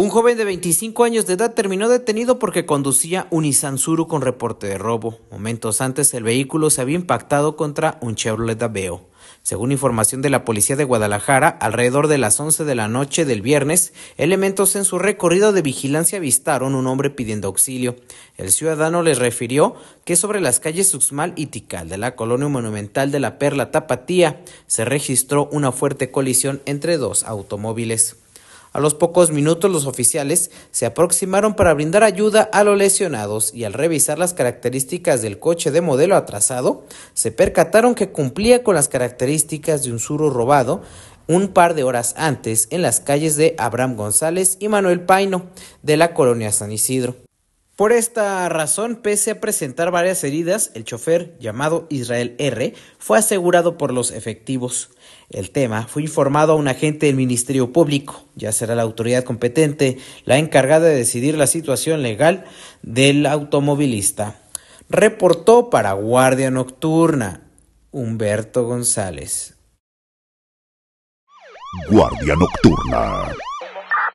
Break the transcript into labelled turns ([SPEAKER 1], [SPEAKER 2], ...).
[SPEAKER 1] Un joven de 25 años de edad terminó detenido porque conducía un Nissan con reporte de robo. Momentos antes, el vehículo se había impactado contra un Chevrolet Aveo. Según información de la policía de Guadalajara, alrededor de las 11 de la noche del viernes, elementos en su recorrido de vigilancia avistaron un hombre pidiendo auxilio. El ciudadano les refirió que sobre las calles Uxmal y Tical de la colonia monumental de la Perla Tapatía se registró una fuerte colisión entre dos automóviles. A los pocos minutos los oficiales se aproximaron para brindar ayuda a los lesionados y al revisar las características del coche de modelo atrasado, se percataron que cumplía con las características de un suro robado un par de horas antes en las calles de Abraham González y Manuel Paino de la colonia San Isidro. Por esta razón, pese a presentar varias heridas, el chofer, llamado Israel R., fue asegurado por los efectivos. El tema fue informado a un agente del Ministerio Público. Ya será la autoridad competente la encargada de decidir la situación legal del automovilista. Reportó para Guardia Nocturna Humberto González.
[SPEAKER 2] Guardia Nocturna.